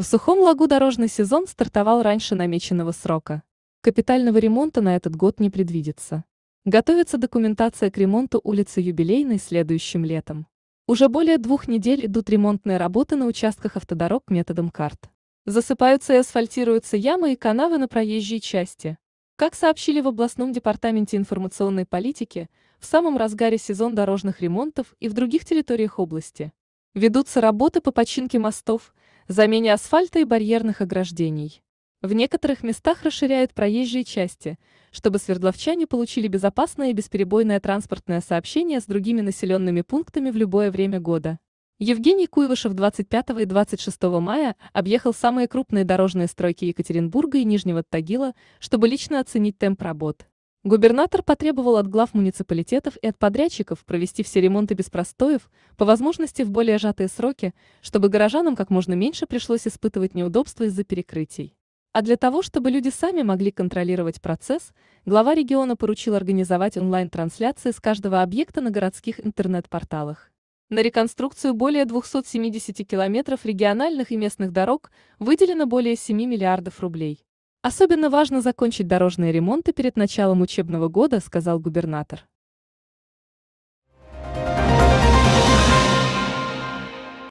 В Сухом лагу дорожный сезон стартовал раньше намеченного срока. Капитального ремонта на этот год не предвидится. Готовится документация к ремонту улицы Юбилейной следующим летом. Уже более двух недель идут ремонтные работы на участках автодорог методом карт. Засыпаются и асфальтируются ямы и канавы на проезжей части. Как сообщили в областном департаменте информационной политики, в самом разгаре сезон дорожных ремонтов и в других территориях области. Ведутся работы по починке мостов – замене асфальта и барьерных ограждений. В некоторых местах расширяют проезжие части, чтобы свердловчане получили безопасное и бесперебойное транспортное сообщение с другими населенными пунктами в любое время года. Евгений Куйвышев 25 и 26 мая объехал самые крупные дорожные стройки Екатеринбурга и Нижнего Тагила, чтобы лично оценить темп работ. Губернатор потребовал от глав муниципалитетов и от подрядчиков провести все ремонты без простоев, по возможности в более сжатые сроки, чтобы горожанам как можно меньше пришлось испытывать неудобства из-за перекрытий. А для того, чтобы люди сами могли контролировать процесс, глава региона поручил организовать онлайн-трансляции с каждого объекта на городских интернет-порталах. На реконструкцию более 270 километров региональных и местных дорог выделено более 7 миллиардов рублей. Особенно важно закончить дорожные ремонты перед началом учебного года, сказал губернатор.